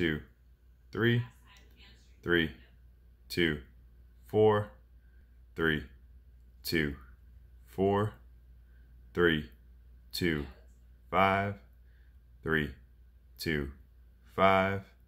two, three, three, two, four, three, two, four, three, two, five, three, two, five,